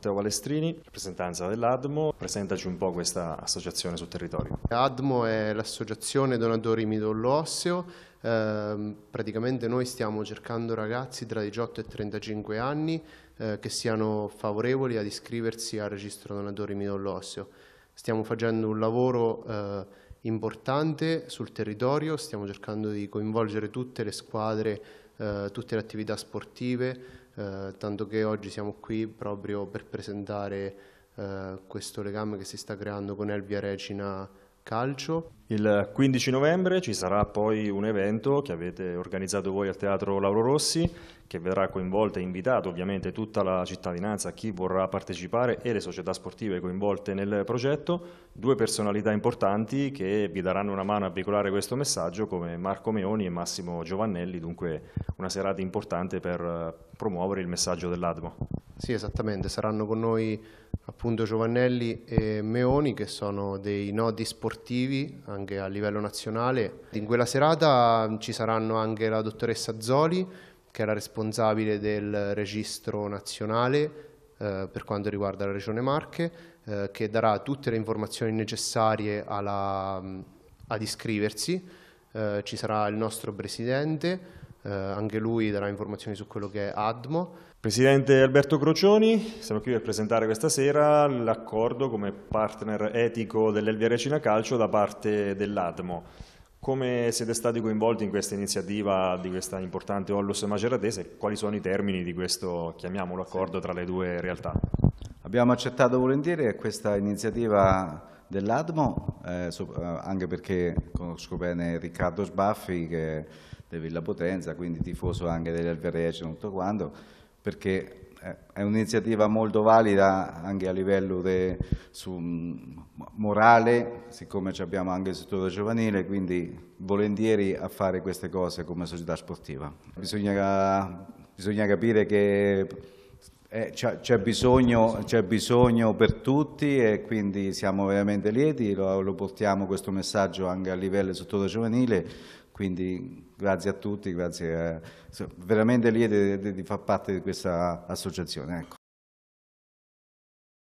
Matteo Balestrini, rappresentanza dell'ADMO, presentaci un po' questa associazione sul territorio. ADMO è l'associazione donatori midollo osseo, eh, praticamente noi stiamo cercando ragazzi tra 18 e 35 anni eh, che siano favorevoli ad iscriversi al registro donatori midollo osseo. Stiamo facendo un lavoro eh, importante sul territorio, stiamo cercando di coinvolgere tutte le squadre, eh, tutte le attività sportive, eh, tanto che oggi siamo qui proprio per presentare eh, questo legame che si sta creando con Elvia Recina Calcio. Il 15 novembre ci sarà poi un evento che avete organizzato voi al Teatro Lauro Rossi, che verrà coinvolta e invitato ovviamente tutta la cittadinanza, chi vorrà partecipare e le società sportive coinvolte nel progetto, due personalità importanti che vi daranno una mano a veicolare questo messaggio come Marco Meoni e Massimo Giovannelli, dunque una serata importante per eh, promuovere il messaggio dell'Atmo. Sì, esattamente, saranno con noi appunto Giovannelli e Meoni che sono dei nodi sportivi eh, anche a livello nazionale. In quella serata mm, ci saranno anche la dottoressa Zoli, che è la responsabile del registro nazionale eh, per quanto riguarda la Regione Marche, eh, che darà tutte le informazioni necessarie alla, mm, ad iscriversi. Eh, ci sarà il nostro presidente, eh, anche lui darà informazioni su quello che è ADMO. Presidente Alberto Crocioni, siamo qui per presentare questa sera l'accordo come partner etico dell'Elvia Calcio da parte dell'ADMO. Come siete stati coinvolti in questa iniziativa di questa importante Ollus Maceratese e quali sono i termini di questo, chiamiamolo, accordo tra le due realtà? Abbiamo accettato volentieri questa iniziativa dell'ADMO, eh, eh, anche perché conosco bene Riccardo Sbaffi che del Villa Potenza, quindi tifoso anche dell'Alvereggio e tutto quanto, perché eh, è un'iniziativa molto valida anche a livello de, su, mm, morale, siccome abbiamo anche il settore giovanile, quindi volentieri a fare queste cose come società sportiva. Bisogna, bisogna capire che eh, c'è, bisogno, bisogno, per tutti e quindi siamo veramente lieti, lo, lo portiamo questo messaggio anche a livello sottotitolo giovanile, quindi grazie a tutti, grazie, a, veramente lieti di, di, di far parte di questa associazione. Ecco.